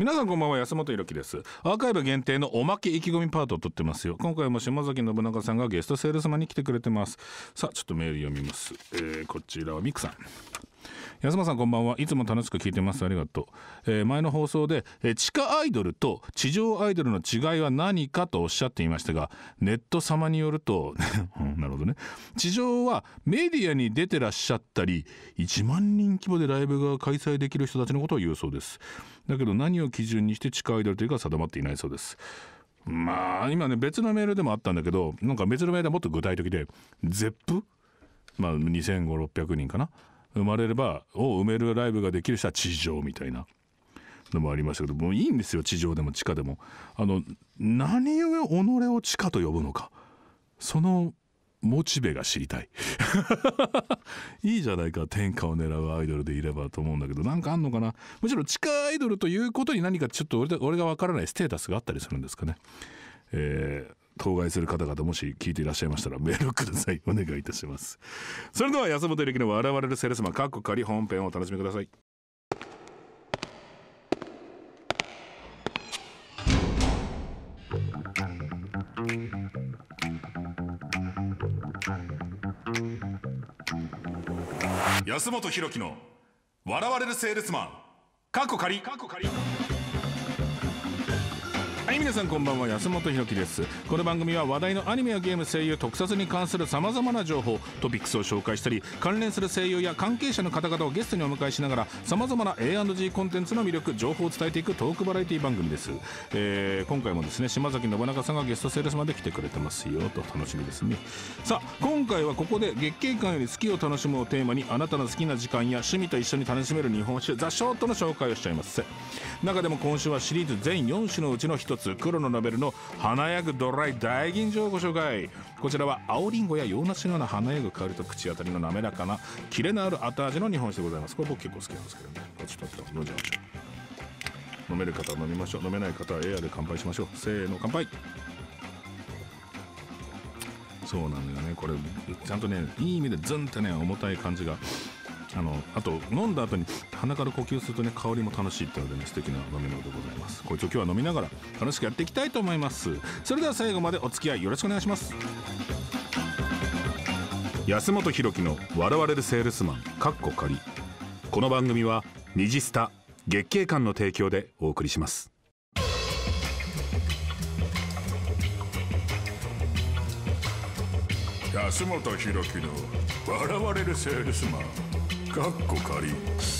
皆さんこんばんは安本ろきですアーカイブ限定のおまけ意気込みパートを撮ってますよ今回も島崎信長さんがゲストセールスマンに来てくれてますさあちょっとメール読みます、えー、こちらはミクさん安間さんこんばんはいつも楽しく聞いてますありがとう、えー、前の放送で、えー、地下アイドルと地上アイドルの違いは何かとおっしゃっていましたがネット様によると なるほどね地上はメディアに出てらっしゃったり1万人規模でライブが開催できる人たちのことを言うそうですだけど何を基準にして地下アイドルというか定まっていないそうですまあ今ね別のメールでもあったんだけどなんか別のメールでもっと具体的で ZEP まあ2500600人かな生まれればを埋めるライブができる人は地上みたいなのもありましたけどもういいんですよ地上でも地下でもあの何故己を地下と呼ぶのかそのモチベが知りたい いいじゃないか天下を狙うアイドルでいればと思うんだけどなんかあんのかなむしろ地下アイドルということに何かちょっと俺俺が分からないステータスがあったりするんですかねえー当該する方々もし聞いていらっしゃいましたらメールくださいお願いいたしますそれでは安本力の笑われるセレスマンカッコ仮本編をお楽しみください安本博樹の笑われるセールスマンカッコ仮カッコ仮はい皆さんこんばんは安本ろきですこの番組は話題のアニメやゲーム声優特撮に関するさまざまな情報トピックスを紹介したり関連する声優や関係者の方々をゲストにお迎えしながらさまざまな A&G コンテンツの魅力情報を伝えていくトークバラエティ番組です、えー、今回もですね島崎信長さんがゲストセールスまで来てくれてますよと楽しみですねさあ今回はここで月経館より好きを楽しむをテーマにあなたの好きな時間や趣味と一緒に楽しめる日本酒ザ・ショートの紹介をしちゃいます中でも今週はシリーズ全4種のうちの1つつ黒のラベルの華やぐドライ大吟醸をご紹介こちらは青りんごや洋梨のような華やぐ香りと口当たりの滑らかなキレのある後味の日本酒でございますこれ僕結構好きなんですけどねちょっと飲んじゃいましょう飲める方は飲みましょう飲めない方はエアで乾杯しましょうせーの乾杯そうなんだよねこれちゃんとねいい意味でズンってね重たい感じがあのあと飲んだ後に鼻から呼吸するとね香りも楽しいっていうのでね素敵な飲み物でございますこいつを今日は飲みながら楽しくやっていきたいと思いますそれでは最後までお付き合いよろしくお願いします安本博樹の「笑われるセールスマン」かっこ仮この番組は「ニジスタ」月経館の提供でお送りします。安本博樹の笑われるセールスマンかっこかり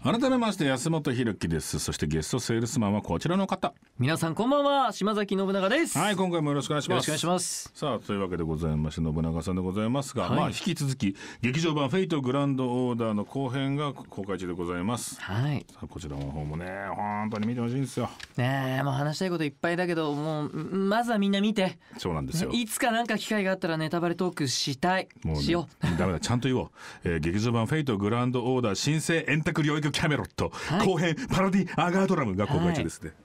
改めまして安本博樹ですそしてゲストセールスマンはこちらの方皆さんこんばんは島崎信長ですはい今回もよろしくお願いしますよろしくお願いしますさあというわけでございまして信長さんでございますが、はい、まあ引き続き劇場版フェイトグランドオーダーの後編が公開中でございますはいさあこちらの方もね本当に見てほしいんですよねえもう話したいこといっぱいだけどもうまずはみんな見てそうなんですよ、いつかなんか機会があったらネタバレトークしたいもう、ね、しようダメだちゃんと言おう、えー、劇場版フェイトグランドオーダー新生円卓領域キャメロット、はい、後編パロディアガードラムが公開中ですね、はい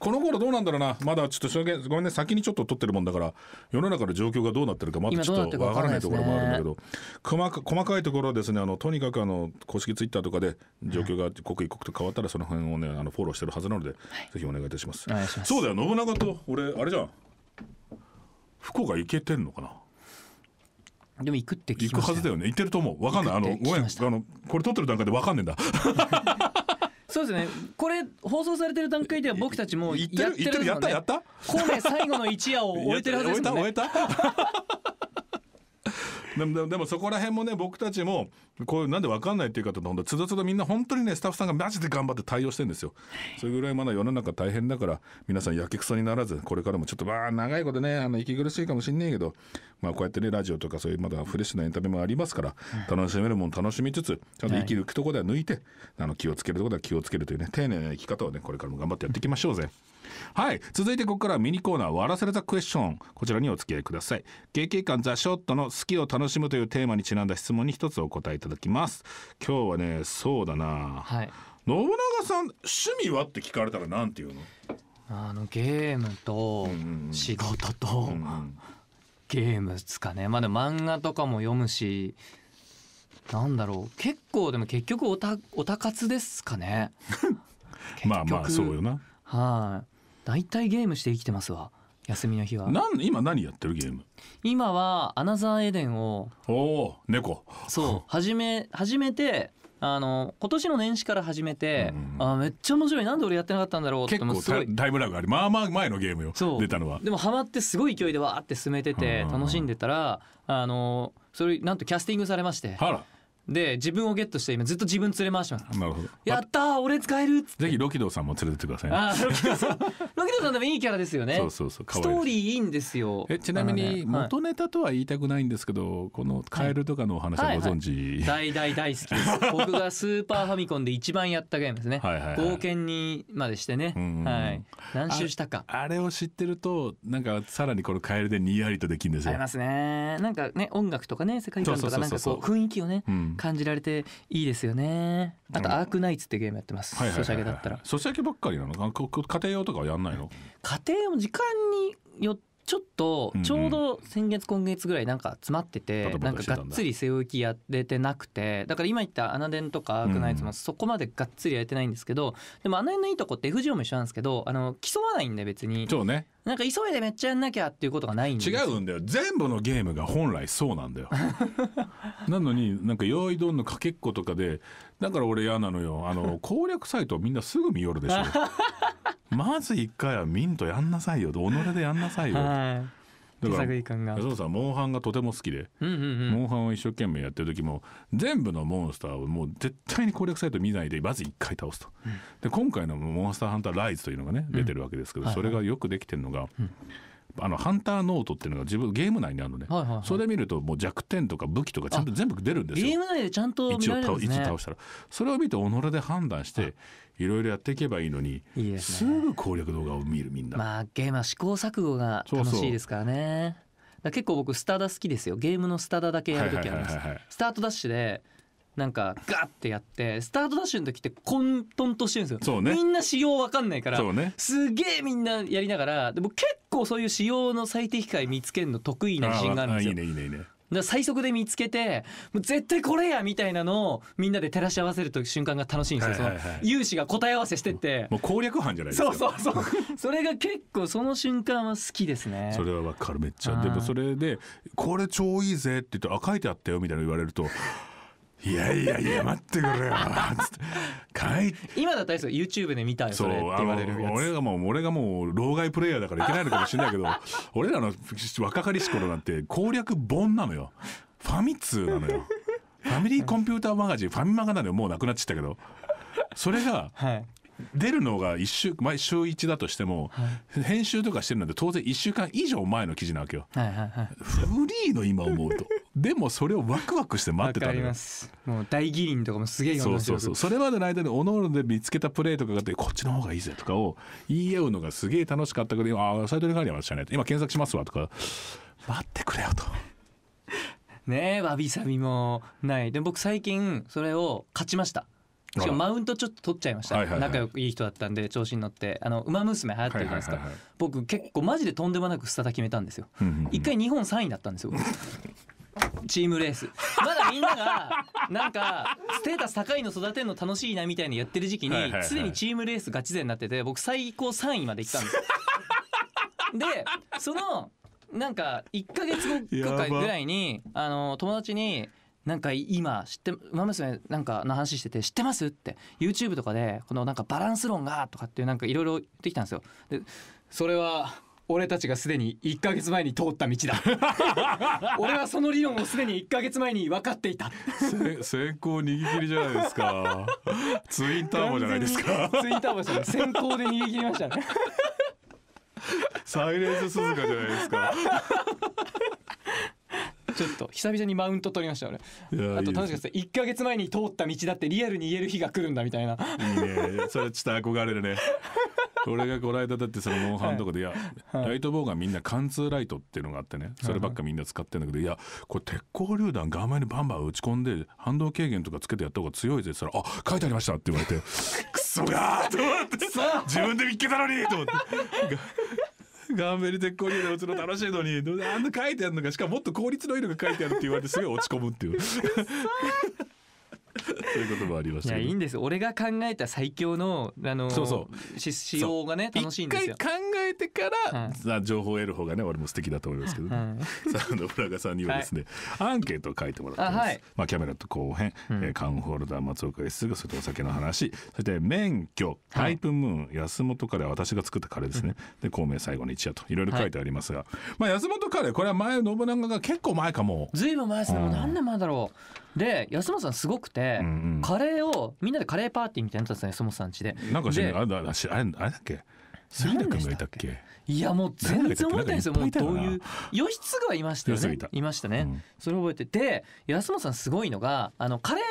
この頃どうなんだろうなまだちょっとごめんね先にちょっと撮ってるもんだから世の中の状況がどうなってるかまだちょっとわからないところもあるんだけど、ね、細か細かいところはですねあのとにかくあの公式ツイッターとかで状況が刻一刻と変わったらその辺をねあのフォローしてるはずなので、はい、ぜひお願いいたしますそうだよ信長と俺あれじゃん福岡行けてんのかなでも行くって聞きま行くはずだよね行ってると思うわかんないあのごめんあのこれ撮ってる段階でわかんねえんだ そうですねこれ放送されてる段階では僕たちもやってる、ね、ってるやったやった神戸最後の一夜を終えてるはずですもんね でもでもそこら辺もね僕たちもこれなんで分かんないっていう方、とんとつどつどみんな本当にねスタッフさんがマジで頑張って対応してるんですよ、はい、それぐらいまだ世の中大変だから皆さんやけくそにならずこれからもちょっとまあ長いことねあの息苦しいかもしんねえけど、まあ、こうやってねラジオとかそういうまだフレッシュなエンタメもありますから、楽しめるもん楽しみつつちゃんと息抜くとこでは抜いて、あの気をつけるとこでは気をつけるというね丁寧な生き方をねこれからも頑張ってやっていきましょうぜ。はい。続いてここからミニコーナー、割らされたクエスチョン。こちらにお付き合いください。経験官ザ・ショットの好きを楽しむというテーマにちなんだ質問に一つお答えいたただきます今日はねそうだな、はい、信長さん趣味はって聞かれたらなんて言うのあのゲームと仕事と、ゲームですかねまだ漫画とかも読むしなんだろう結構でも結局オタオタ活ですかね まあまあそうよなはい、あ、大体ゲームして生きてますわ休みの日はなん今何やってるゲーム今は「アナザーエデンを」お猫そう 始め始めてあの今年の年始から始めて、うん、あめっちゃ面白いなんで俺やってなかったんだろうって結構タイムラグありまあまあ前のゲームよ出たのはでもハマってすごい勢いでわーって進めてて楽しんでたらあのそれなんとキャスティングされましてあらで自分をゲットして今ずっと自分連れ回してますなるほどやったー俺使えるっっぜひロキドーさんも連れてってください、ね、あロキドーさんロキドーさんでもいいキャラですよね そうそうそうストーリーいいんですよえちなみに元ネタとは言いたくないんですけど、はい、このカエルとかのお話はご存知、はいはい、大大大好きです 僕がスーパーファミコンで一番やったゲームですねはいはい、冒険にまでしてね、はい、何周したかあれを知ってるとなんかさらにこのカエルでにやりとできるんですよありますねなんかね音楽とかね世界観とかなんかこう雰囲気をね、うん感じられていいですよね、うん、あとアークナイツってゲームやってます、はいソシャゲだったらソシャゲばっかりなの家庭用とかはやんないの家庭用時間によちょっとちょうど先月今月ぐらいなんか詰まってて、なんかがっつり背負いきやれてなくてだから今言った「アナデン」とか「アークナイツ」もそこまでがっつりやれてないんですけど、でもあの辺のいいとこって FGO も一緒なんですけどあの競わないんで別にそうねなんか急いでめっちゃやんなきゃっていうことがないんで違うんだよ全部のゲームが本来そうなんだよ なのになんか用意どんのかけっことかでだから俺嫌なのよあの攻略サイトみんなすぐ見よるでしょ まず一回はミントやんなさいよ己でやんなさいよ、はい手探り感がさモンハンがとても好きで、うんうんうん、モンハンを一生懸命やってる時も全部のモンスターをもう絶対に攻略サイト見ないでまず1回倒すと、うん、で今回の「モンスターハンターライズ」というのがね出てるわけですけど、うん、それがよくできてるのが、あのハンターノートっていうのが自分ゲーム内にあるのね、はいはいそれ見るともう弱点とか武器とかちゃんと全部出るんですよゲーム内でちゃんと見られるんです、ね、一応倒したらそれを見て己で判断していろいろやっていけばいいのに、ね、すぐ攻略動画を見るみんなまあゲームは試行錯誤が楽しいですからね結構僕スタダ好きですよゲームのスタダだけやるときあります、スタートダッシュでなんかガってやってスタートダッシュの時って混沌としてるんですよ、ね、みんな仕様わかんないから、ね、すげえみんなやりながらでも結構そういう仕様の最適解見つけるの得意な自信があるんですよ、ね、だ最速で見つけてもう絶対これやみたいなのをみんなで照らし合わせるという瞬間が楽しいんですよ、その有志が答え合わせしてってもう攻略班じゃないですかそうそうそう それが結構その瞬間は好きですねそれはわかるめっちゃでもそれでこれ超いいぜって言ってあ書いてあったよみたいな言われるといやいやいや待ってくれよ」つって「かい今だったらですよ YouTube で見たよそれ」って言われるやつ俺がもう俺がもう老害プレイヤーだからいけないのかもしれないけど 俺らの若かりし頃なんて攻略本なのよファミ通なのよファミリーコンピューターマガジンファミマガなのよもうなくなっちゃったけどそれが、はい出るのが1週毎週1だとしても、はい、編集とかしてるので当然1週間以上前の記事なわけよ、はいはいはい、フリーの今思うとでもそれをワクワクして待ってたりますもう大義林とかもすげえ読んでそうそうそうそれまでの間におのおので見つけたプレーとかがあってこっちの方がいいぜとかを言い合うのがすげえ楽しかったけど今サイトに書いてましたね今検索しますわとか待ってくれよと。ねえわびさびもないで僕最近それを勝ちましたしかもマウントちょっと取っちゃいました、はいはいはい、仲良くいい人だったんで調子に乗ってあの馬娘流行ってるじゃないですか、はいはいはいはい、僕結構マジでとんでもなくスタタ決めたんですよ、うんうん、一回日本3位だったんですよチームレースまだみんながなんかステータス高いの育てるの楽しいなみたいなやってる時期にすでにチームレースガチ勢になってて僕最高3位まで行ったんですよ。でそのなんか1か月後かぐらいにあの友達になんか今知って「馬娘」なんかの話してて「知ってます?」って YouTube とかでこのなんかバランス論がとかっていうなんかいろいろ言ってきたんですよ。でそれは俺たちがすでに1ヶ月前に通った道だ 俺はその理論をすでに1ヶ月前に分かっていた先行逃げ切りじゃないですか ツインターボじゃないですかツインターボじゃない先行で逃げ切りましたねサイレンス鈴鹿じゃないですかちょっと久々にマウント取りました俺あと楽しかった1か月前に通った道だってリアルに言える日が来るんだみたいないいねそれちょっと憧れるね俺がこの間だってそのモンハンとかで、はい、いや、はい、ライトボーガンみんな貫通ライトっていうのがあってねそればっかみんな使ってるんだけど、いやこれ鉄鋼榴弾ガーマにバンバン打ち込んで反動軽減とかつけてやった方が強いぜって言ったら「あ書いてありました」って言われて「クソがと思って自分で見っけたのにと思って。ガンベリ鉄鋼流弾、打つの楽しいのに、あんな書いてあるのか、しかももっと効率のいいのが書いてあるって言われてすごい落ち込むっていう。そういうこともありましたいやいいんです俺が考えた最強のあのそうそう仕様がね楽しいんですよ一回考えてから、うん、情報を得る方がね俺も素敵だと思いますけど、ね、うん、さあ信長さんにはですね、はい、アンケートを書いてもらってます、はい、まあ、キャメラと後編、うん、えー、缶ホルダー松岡すぐそれとお酒の話そして免許タイプムーン、安本カレー私が作ったカレーですね、で孔明最後の一夜といろいろ書いてありますが、まあ、安本カレーこれは前信長が結構前かもずいぶん前ですね、もう何年前だろうで安本さんすごくて、うんうん、カレーをみんなでカレーパーティーみたいなやつですね安本さんちでなんかしあれあれだっけ杉田君がいたっけいやもう全然覚えてないですよもうどういう義継がいましたよねいましたね、うん、それ覚えてて安本さんすごいのがあのカレー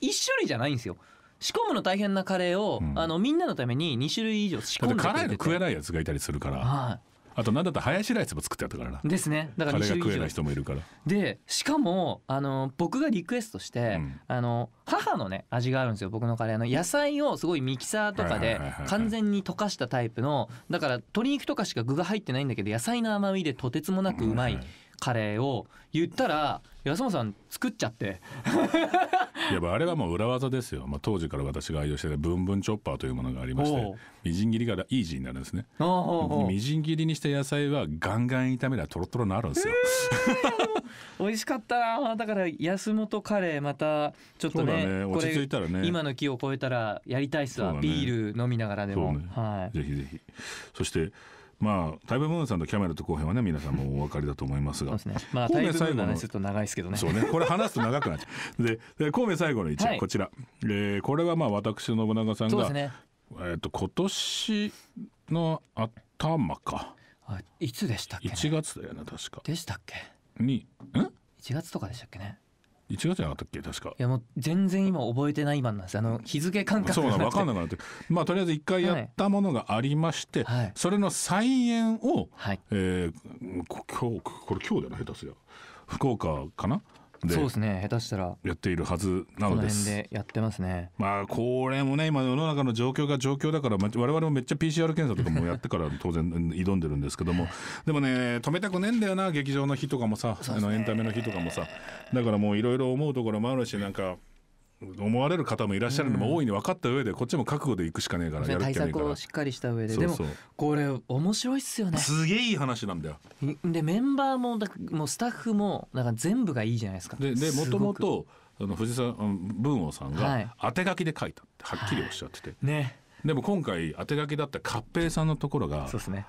一種類じゃないんですよ仕込むの大変なカレーを、うん、あのみんなのために2種類以上仕込んでくれてて辛いの食えないやつがいたりするから、はい、あと何だったらハヤシライスも作ってあったからなですねだからカレーが食えない人もいるからでしかもあの僕がリクエストして、うん、あの母のね味があるんですよ僕のカレーの野菜をすごいミキサーとかで完全に溶かしたタイプのだから鶏肉とかしか具が入ってないんだけど野菜の甘みでとてつもなくうまい、うんはいカレーを言ったら安本さん作っちゃっていやあれはもう裏技ですよ、まあ、当時から私が愛用してたブンブンチョッパーというものがありましてみじん切りがイージーになるんですねみじん切りにした野菜はガンガン炒めりゃトロトロになるんですよ、えー、美味しかったなだから安本カレーまたちょっとねね落ち着いたらね今の木を超えたらやりたいっすわ、ね、ビール飲みながらでも、ね、はい、ぜひぜひそしてまあ、タイブムーンさんとキャメルと後編はね、皆さんもお分かりだと思いますが。すね、まあ、タイブムーンの話すると長いですけどね。そうね、これ話すと長くなっちゃう。で、で神戸最後の一話、こちら、はい、えー、これはまあ、私信長さんが。ね、えっ、と、今年の頭か。いつでしたっけ、ね、1月だよな、確かでしたっけにん1月とかでしたっけね一月じゃなかったっけ確かいやもう全然今覚えてない今なんですあの日付感覚そうな分かんなくなってまあとりあえず一回やったものがありまして、はい、それの再演を、はいえー、今日これ今日じゃない下手すり福岡かなでそうですね下手したらやっているはずなのですでやってますねまあこれもね今世の中の状況が状況だから我々もめっちゃ PCR 検査とかもやってから 当然挑んでるんですけどもでもね止めたくねえんだよな劇場の日とかもさ、あのエンタメの日とかもさだからもういろいろ思うところもあるしなんか思われる方もいらっしゃるのも大いに分かった上で、こっちも覚悟でいくしかねえからやる対策をしっかりした上ででもこれ面白いっすよねすげえいい話なんだよでメンバーもだもうスタッフもなんか全部がいいじゃないですかでもともと藤沢文王さんが当て書きで書いたってはっきりおっしゃってて、はい、ねでも今回当て書きだった合平さんのところがそうですね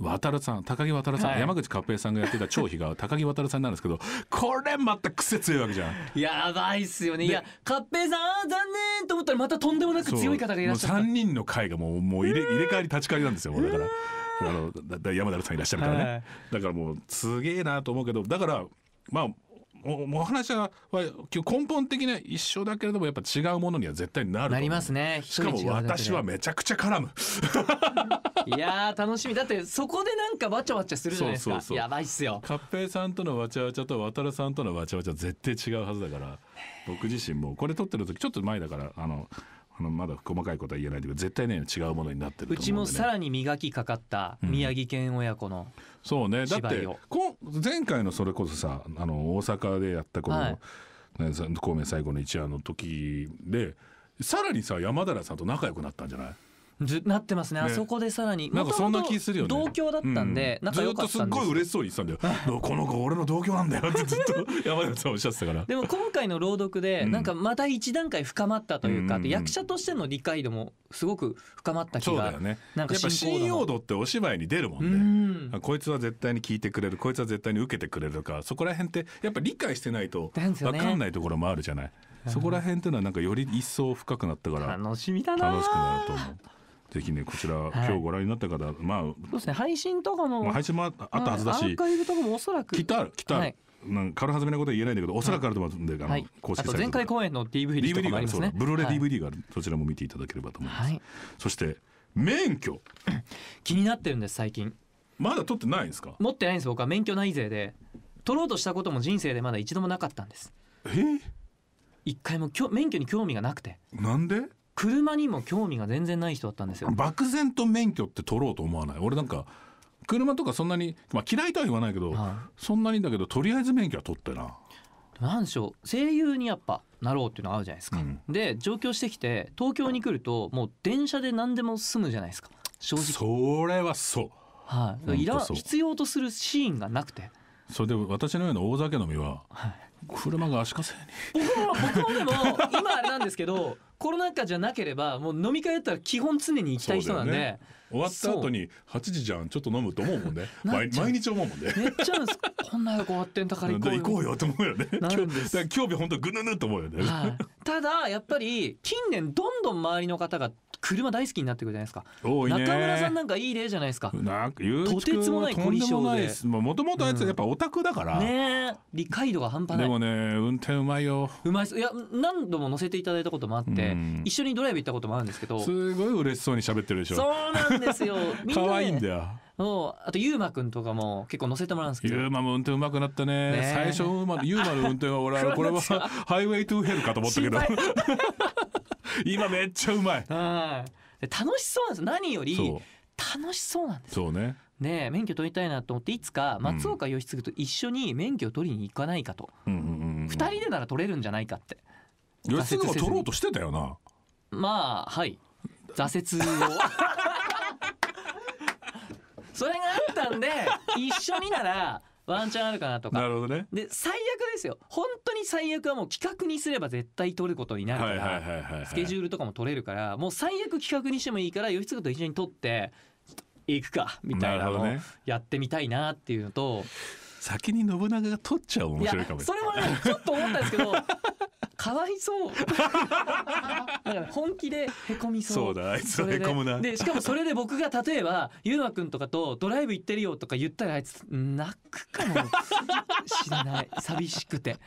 渡さん高木渡さん、はい、山口勝平さんがやってた張飛が 高木渡さんなんですけどこれまた癖強いわけじゃんやばいっすよねいや勝平さん残念と思ったらまたとんでもなく強い方がいらっしゃった3人の会がもうもう入れ入れ替わり立ち替わりなんですよだからあの山田さんいらっしゃるからね、はい、だからもうすげえなと思うけどだからまあおお話は根本的な一緒だけれどもやっぱ違うものには絶対なるなりますねしかも私はめちゃくちゃ絡む いや楽しみだってそこでなんかわちゃわちゃするじゃないですかやばいっすよカッさんとのわちゃわちゃと渡さんとのわちゃわちゃ絶対違うはずだから僕自身もこれ撮ってる時ちょっと前だからあのあのまだ細かいことは言えないけど絶対ね違うものになってる、ね、うちもさらに磨きかかった宮城県親子の、うん、そうねだってこ前回のそれこそさあの大阪でやったこの、はい、神戸最後の一夜の時でさらにさ山寺さんと仲良くなったんじゃないなってますね、ね、あそこでさらになんかそんな気するよね同郷だったんで、うん、仲良かったずっとすっごい嬉しそうに言ってたんだよ この子俺の同郷なんだよってずっと山田さんおっしゃってたからでも今回の朗読で、なんかまた一段階深まったというか、うん役者としての理解度もすごく深まった気がそうだよねなんかやっぱ信用度ってお芝居に出るもんね、んこいつは絶対に聞いてくれるこいつは絶対に受けてくれるとかそこら辺ってやっぱ理解してないと分かんないところもあるじゃない、ね、そこら辺っていうのはなんかより一層深くなったから楽しみだな楽しくなると思うぜひねこちら、はい、今日ご覧になった方まあそうですね配信とかも、まあ、配信もあったはずだし、うん、アーカイブとかもおそらく来た来た、はいなんか軽はずみなことは言えないんだけど、おそらくあると思うんで、はい、公式サイト前回公演の DVD とかもありますね。ブルーレイ DVD がある、はい、そちらも見ていただければと思います。はい、そして免許 気になってるんです最近。まだ取ってないんですか。持ってないんです僕は免許ない税で取ろうとしたことも人生でまだ一度もなかったんです。えー？一回もきょ免許に興味がなくて。なんで？車にも興味が全然ない人だったんですよ漠然と免許って取ろうと思わない俺なんか車とかそんなに、まあ、嫌いとは言わないけど、はい、そんなにだけどとりあえず免許は取ってな。なんでしょう声優にやっぱなろうっていうのがあるじゃないですか、うん、で上京してきて東京に来るともう電車で何でも済むじゃないですか正直それはそう,、はい、いら必要とするシーンがなくてそれで私のような大酒飲みは、はい、車が足かせに僕も僕もでも今あれなんですけどコロナ禍じゃなければもう飲み会だったら基本常に行きたい人なんで、ね、終わった後に8時じゃんちょっと飲むと思うもんね毎日思うもんねめっちゃこんな終わってんだから行こうよ行こうよと思うよねなるんです今日本当ぐぬぬと思うよね、はい、ただやっぱり近年どんどん周りの方が車大好きになってくるじゃないですか中村さんなんかいい例じゃないですかなんかとてつもない凝り性でもともとあいつやっぱオタクだから、うん、ね理解度が半端ないでもね運転うまいようまいすいや何度も乗せていただいたこともあって、うん、一緒にドライブ行ったこともあるんですけどすごい嬉しそうに喋ってるでしょそうなんですよ可愛、いいんだよあとゆうまくんとかも結構乗せてもらうんですけどゆうまも運転うまくなったね、ね、最初ゆうまの運転は俺は これはハイウェイトゥーヘルかと思ったけど 今めっちゃうまい。はい。楽しそうなんです。何より楽しそうなんです。そうね。ね免許取りたいなと思っていつか松岡義嗣と一緒に免許を取りに行かないかと。二、うん、人でなら取れるんじゃないかって。義嗣も取ろうとしてたよな。まあはい挫折を それがあったんで一緒にならワンチャンあるかなとかなるほどねで最ですよ本当に最悪はもう企画にすれば絶対取ることになるからスケジュールとかも取れるからもう最悪企画にしてもいいから義経と一緒に取って行くかみたいなのをやってみたいなっていうのと、先に信長が取っちゃう面いや白いかもそれもねちょっと思ったんですけどかわいそう 本気でへこみそうそうだあいつはへこむなでしかもそれで僕が例えばゆうまくんとかとドライブ行ってるよとか言ったらあいつ泣くかもしれない 寂しくて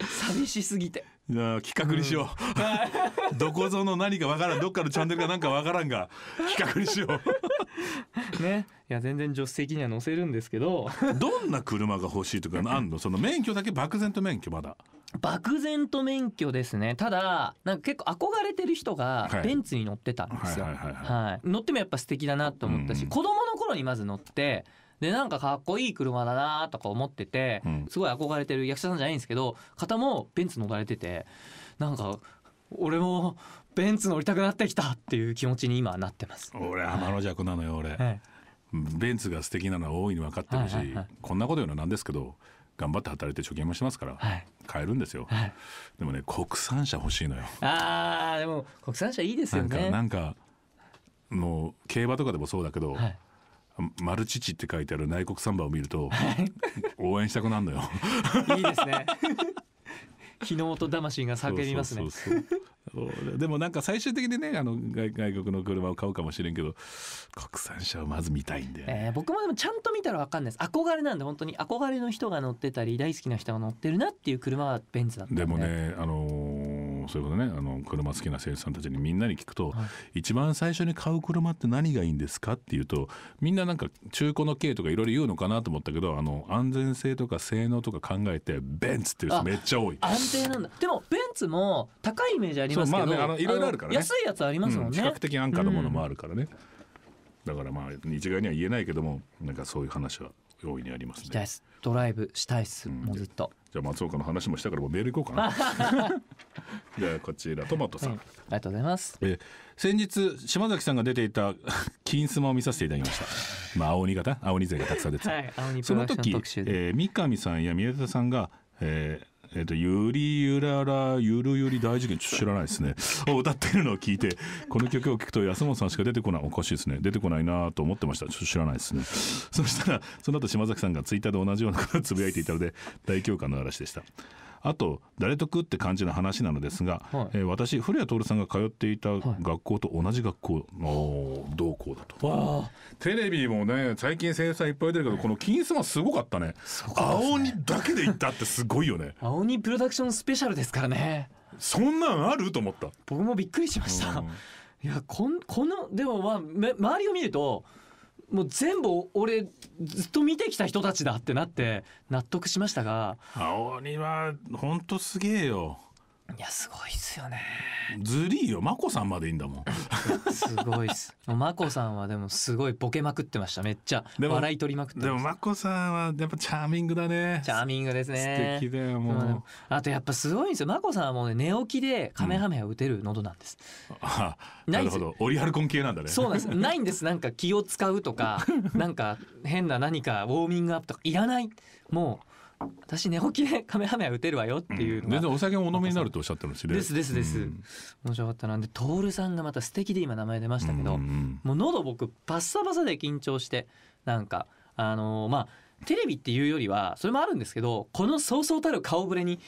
寂しすぎて。企画にしよう、うん、どこぞの何かわからんどっかのチャンネルかなんかわからんが企画にしよう ね、いや全然助手席には乗せるんですけど どんな車が欲しいとかあんのその免許だけ漠然と免許まだ漠然と免許ですねただなんか結構憧れてる人がベンツに乗ってたんですよ乗ってもやっぱ素敵だなと思ったし、うん、子供の頃にまず乗ってでなんかかっこいい車だなとか思ってて、うん、すごい憧れてる役者さんじゃないんですけど方もベンツ乗られててなんか俺もベンツ乗りたくなってきたっていう気持ちに今なってます。俺天の弱なのよ、俺、はい、ベンツが素敵なのは大いに分かってるし、はいはいはい、こんなこと言うのなんですけど頑張って働いて貯金もしてますから、はい、買えるんですよ、はい、でもね国産車欲しいのよあーでも国産車いいですよねなんかもう競馬とかでもそうだけど、はい、マルチチって書いてある内国サンバを見ると、はい、応援したくなるのよ いいですね日の音魂が叫びますねでもなんか最終的にねあの外国の車を買うかもしれんけど国産車をまず見たいんで、えー、僕もでもちゃんと見たら分かんないです憧れなんで本当に憧れの人が乗ってたり大好きな人が乗ってるなっていう車はベンツだったんででもねあのーもそうことねあの車好きな生徒さんたちにみんなに聞くと、はい、一番最初に買う車って何がいいんですかっていうとみんななんか中古の軽とかいろいろ言うのかなと思ったけどあの安全性とか性能とか考えてベンツっていう人めっちゃ多い安定なんだでもベンツも高いイメージありますけどまあねいろいろあるから、ね、安いやつありますもんね、うん、比較的安価なものもあるからね、うん、だからまあ一概には言えないけどもなんかそういう話は容易にありますねドライブしたいっす、うん、もうずっと。じゃあ松岡の話もしたからもうメール行こうかな じゃあこちらトマトさん、はい、ありがとうございますえ先日島崎さんが出ていた 金スマを見させていただきました まあ青鬼型青鬼勢がたくさん出てた、はい、その時、えー、三上さんや宮田さんが、えー、えっ、ー、と、ゆりゆらら、ゆるゆり大事件、ちょっと知らないですね。を 歌ってるのを聞いて、この曲を聴くと安本さんしか出てこない、おかしいですね。出てこないなと思ってました。ちょっと知らないですね。そしたら、その後島崎さんがツイッターで同じようなことをつぶやいていたので、大共感の嵐でした。あと誰得って感じの話なのですが、はい、えー、私古谷徹さんが通っていた学校と同じ学校の同校だと、はい、テレビもね最近生産いっぱい出るけど、この金さんすごかったね、ね、青鬼だけで行ったってすごいよね青鬼プロダクションスペシャルですからねそんなんあると思った僕もびっくりしました、うん、いやこんこのでもまあ周りを見るともう全部俺ずっと見てきた人たちだってなって納得しましたが青鬼は本当すげえよいや、すごいっすよね。ずりーよ。まこさんまでいいんだもん。すごいっす。まこさんはでもすごいボケまくってました。めっちゃ。でも笑い取りまくってまでも、まこさんは、やっぱチャーミングだね。チャーミングですね。素敵だよ、もう。あとやっぱすごいんですよ。まこさんはもうね、寝起きでカメハメハ打てる喉なんです。あななるほど。オリハルコン系なんだね。そうなんです。ないんです。なんか気を使うとか、なんか変な何かウォーミングアップとかいらない。もう、私寝起きでカメハメは打てるわよっていうのうん、全然お酒もお飲みになるとおっしゃってるんですねですですです、うん、面白かったなんで徹さんがまた素敵で今名前出ましたけど、うんうん、もう喉僕パッサパサで緊張してなんかあのー、まあテレビっていうよりはそれもあるんですけどこのそうそうたる顔ぶれに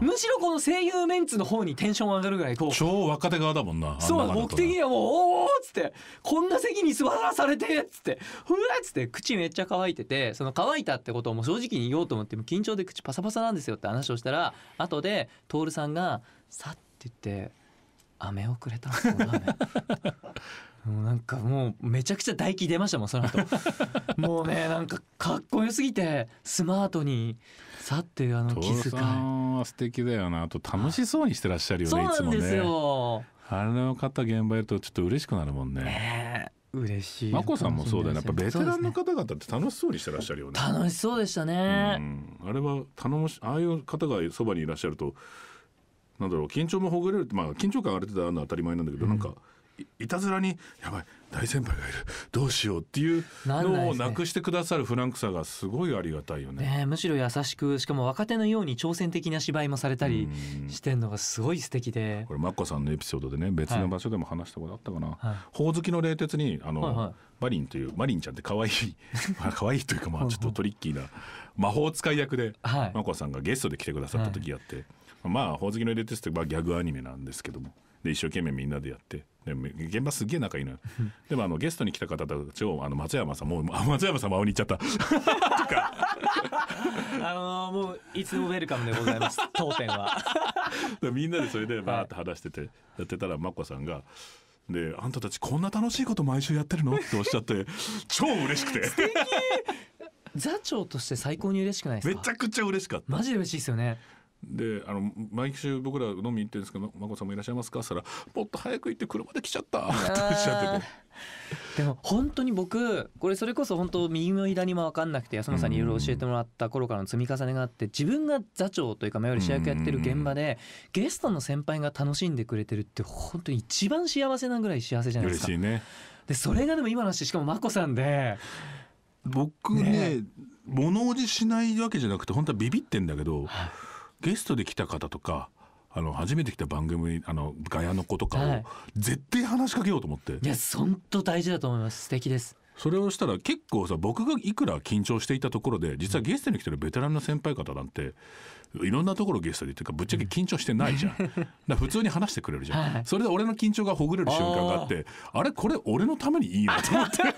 むしろこの声優メンツの方にテンション上がるぐらいこう超若手側だもんなそう僕的にはもう「おお!」っつって「こんな席に座らされて!」っつって「ふわ!」っつって口めっちゃ乾いててその乾いたってことをもう正直に言おうと思っても緊張で口パサパサなんですよって話をしたら後で徹さんが「さ」って言って「飴をくれたんですよ もうなんかもうめちゃくちゃ唾液出ましたもんその後 もうねなんかかっこよすぎてスマートに去っていうあの気遣いは素敵だよなあと楽しそうにしてらっしゃるよね、もい、そうなんですよ、あれの方現場やるとちょっと嬉しくなるもんね、えー、嬉しい眞子さんもそうだよねやっぱベテランの方々って楽しそうにしてらっしゃるよね、ね、楽しそうでしたね、あれは頼もしああいう方がそばにいらっしゃるとなんだろう緊張もほぐれるまあ緊張感がれてたのは当たり前なんだけど、うん、なんかいたずらに「やばい大先輩がいるどうしよう」っていうのをなくしてくださるフランクさがすごいありがたいよね。ねむしろ優しくしかも若手のように挑戦的な芝居もされたりしてんのがすごい素敵でこれマッコさんのエピソードでね別の場所でも話したことあったかな、はい、ほおずきの冷徹にあの、はいはい、マリンというマリンちゃんって可愛い 可愛いというかまあちょっとトリッキーな魔法使い役で、はい、マッコさんがゲストで来てくださった時やって。はいまあ「ほおずきの入れてって、まあ、ギャグアニメなんですけどもで一生懸命みんなでやってで現場すげえ仲いいのよでもあのゲストに来た方たちをあの松山さんもう松山さんも青に行っちゃったとか あのー、もういつもウェルカムでございます当店は みんなでそれでバーって話してて、はい、やってたら眞子さんが「であんたたちこんな楽しいこと毎週やってるの?」っておっしゃって 超嬉しくて。座長として最高に嬉しくないですかめちゃくちゃ嬉しかったマジで嬉しいですよねであの毎週僕ら飲み行ってるんですけど「眞子さんもいらっしゃいますか?」って言ったら「もっと早く行って車で来ちゃった」っておっしゃってて。でも本当に僕これそれこそ本当右も左も分かんなくて安野さんにいろいろ教えてもらった頃からの積み重ねがあって自分が座長というか前より主役やってる現場でゲストの先輩が楽しんでくれてるって本当に一番幸せなぐらい幸せじゃないですか。ね、でそれがでも今の話しかも眞子さんで僕ねね物おじしないわけじゃなくて本当はビビってんだけど。はゲストで来た方とかあの初めて来た番組あのガヤの子とかを、絶対話しかけようと思って、いや本当大事だと思います素敵ですそれをしたら結構さ僕がいくら緊張していたところで実はゲストに来てるベテランの先輩方なんていろんなところゲストでっていうかぶっちゃけ緊張してないじゃん、だから普通に話してくれるじゃん、はいそれで俺の緊張がほぐれる瞬間があってあれこれ俺のためにいいなと思って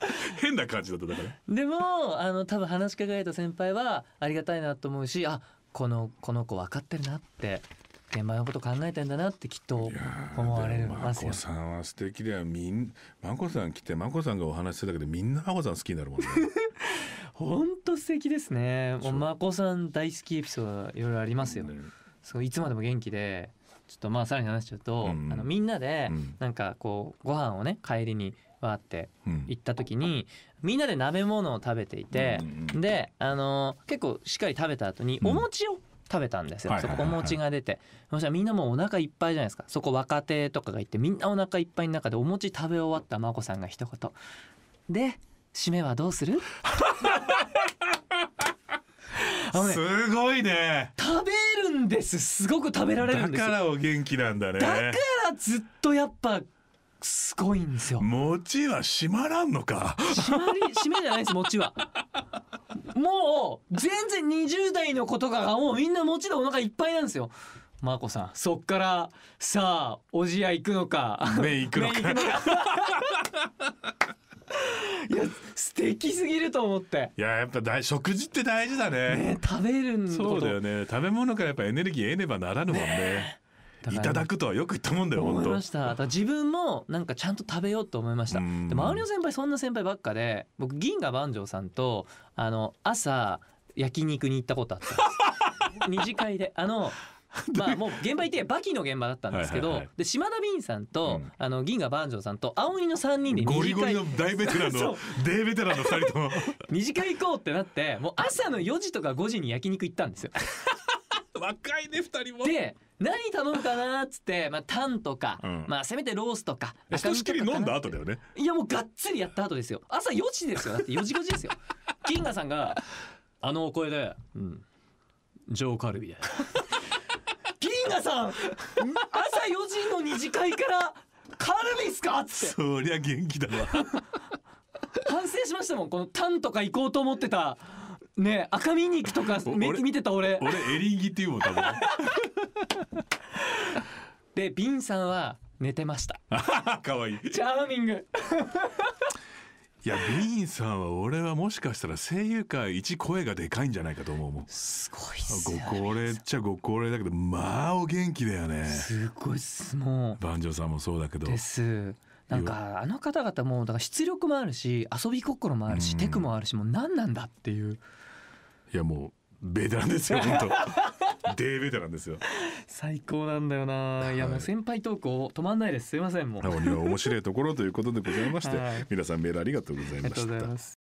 変な感じだっただからでもあの多分話しかけられた先輩はありがたいなと思うしあこのこの子分かってるなって現場のこと考えてんだなってきっと思われるますよ。さんは素敵だよ。みん、まこさん来て、まこさんがお話してたけど、みんなまこさん好きになるもんね。本当素敵ですね。もうまこさん大好きエピソードいろいろありますよ。ね、そういつまでも元気で、ちょっとまあさらに話しちゃうと、うん、あのみんなでなんかこうご飯をね帰りにわって行った時に、うん、みんなで鍋物を食べていて、うん、であの結構しっかり食べた後にお餅を食べたんですよ、お餅が出て、そしたらみんなもうお腹いっぱいじゃないですかそこ若手とかが行ってみんなお腹いっぱいの中でお餅食べ終わった眞子さんが一言で締めはどうする ね、すごいね食べるんですすごく食べられるんですだからお元気なんだねだからずっとやっぱすごいんですよ餅は閉まらんのか閉まり閉めじゃないです餅はもう全然20代の子とかがもうみんな餅でお腹いっぱいなんですよマーコさんそっからさあおじや行くのか目行くのかいや素敵すぎると思っていややっぱ大食事って大事だねね食べるんそうだよね食べ物からやっぱエネルギー得ねばならぬもんねねいただくとはよく言ったもんだよ本当。思いました。自分もなんかちゃんと食べようと思いました。で周りの先輩そんな先輩ばっかで、僕銀河万丈さんとあの朝焼肉に行ったことあったんです。二次会であの まあもう現場行ってバキの現場だったんですけど、で島田敏さんと、あの銀河万丈さんと青鬼の3人でゴリゴリの大ベテランの 大ベテランの2人と 二次会行こうってなってもう朝の4時とか5時に焼肉行ったんですよ。若いね2人もで何頼むかなっつって、まあ、タンとか、うん、まあ、せめてロースとかひとしきり飲んだ後だよねいやもうがっつりやった後ですよ朝4時ですよだって4時5時ですよ銀河さんがあのお声で「うんーカルビで」ピーナさん朝4時の二次会からカルビスかっつってそりゃ元気だわ反省しましたもんこのタンとか行こうと思ってたね赤身肉とか見てた俺俺エリンギっていうもん多分でビンさんは寝てました かわいいチャーミングいやビーンさんは俺はもしかしたら声優界一声がでかいんじゃないかと思うもすごいっすよご高齢っちゃご高齢だけどまあお元気だよねすごいっすもう万丈さんもそうだけどですなんかあの方々もだから出力もあるし遊び心もあるし、テクもあるしもう何なんだっていういやもうベテランですよ本当 デーベテランですよ最高なんだよな、はい、いやもう先輩トークを止まんないですすみませんもう面白いところということでございまして、皆さんメールありがとうございました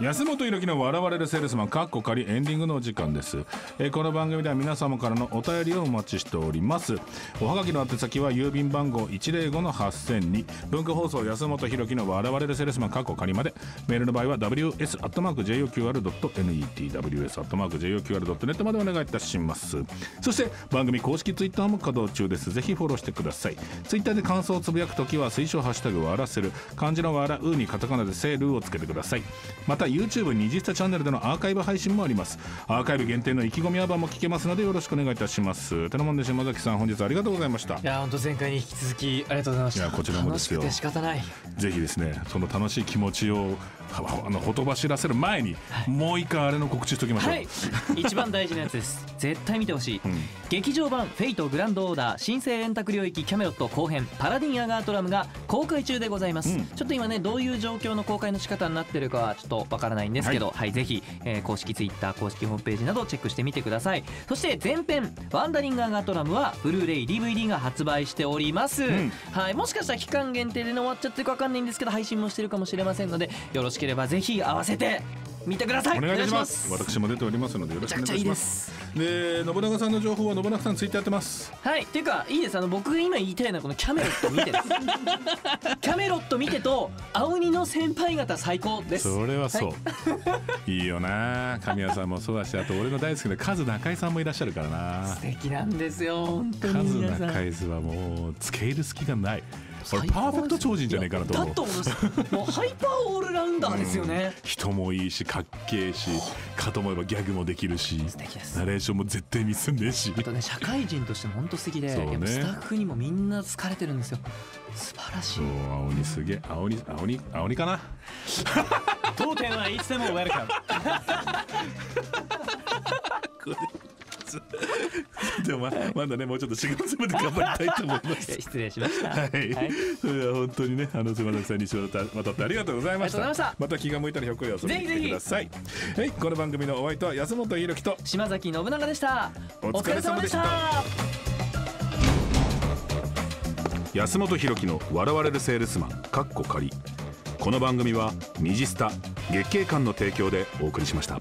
安本博樹の笑われるセールスマンカッコ仮エンディングのお時間です、えー、この番組では皆様からのお便りをお待ちしておりますおはがきの宛先は郵便番号105-8000に文化放送安本博樹の笑われるセールスマンカッコ仮までメールの場合は ws.joqr.net ws.joqr.net までお願いいたしますそして番組公式ツイッターも稼働中ですぜひフォローしてくださいツイッターで感想をつぶやくときは推奨ハッシュタグ笑わらせる漢字の笑うにカタカナでセールをつけてくださいまた YouTube 二次スタチャンネルでのアーカイブ配信もありますアーカイブ限定の意気込みアバンも聞けますのでよろしくお願いいたしますてなもんで島崎さん本日ありがとうございましたいや本当前回に引き続きありがとうございましたいやこちらもですよ仕方ないぜひですねその楽しい気持ちを あのほとばしらせる前に、はい、もう一回あれの告知しときましょう、はい、一番大事なやつです 絶対見てほしい、うん、劇場版「フェイトグランドオーダー新生円卓領域キャメロット後編パラディン・アガートラム」が公開中でございます、うん、ちょっと今ねどういう状況の公開の仕方になってるかはちょっとわからないんですけど、はい、はい、ぜひ、えー、公式ツイッター公式ホームページなどチェックしてみてくださいそして前編「ワンダリング・アガートラム」はブルーレイ DVD が発売しております、うん、はいもしかしたら期間限定で終わっちゃってるかわかんないんですけど配信もしてるかもしれませんのでよろしくければぜひ合わせて見てくださいお願いいたします私も出ておりますのでよろしくお願いしますで信長さんの情報は信長さんツイッターやってますはいっていうかいいですあの僕が今言いたいのはこのキャメロット見て キャメロット見てと青鬼の先輩方最高ですそれはそう、はい、いいよな神谷さんもそうだしあと俺の大好きなカズ中井さんもいらっしゃるからな素敵なんですよ本当にカズ中井はもう付け入る隙がないこれパーフェクト超人じゃねえかなと思うだと思いますもうハイパーオールラウンダーですよね、うん、人もいいしかっけえしかと思えばギャグもできるし素敵ですナレーションも絶対ミスんねえしあとね社会人としても本当素敵で、ね、スタッフにもみんな疲れてるんですよ素晴らしい青鬼すげえ青鬼青鬼青鬼かな当店はいつでもウェルカム でもま,、だねもうちょっと4月まで頑張りたいと思います 失礼しましたはい、はい、それでは本当にねあの島崎さんにしわたってありがとうございましたまた気が向いたらひょっこり遊びに来てくださいはいこの番組のお相手は安本ひろきと島崎信長でしたお疲れ様でした安本ひろきの笑われるセールスマンかっこ仮この番組は「ニジスタ」月経館の提供でお送りしました。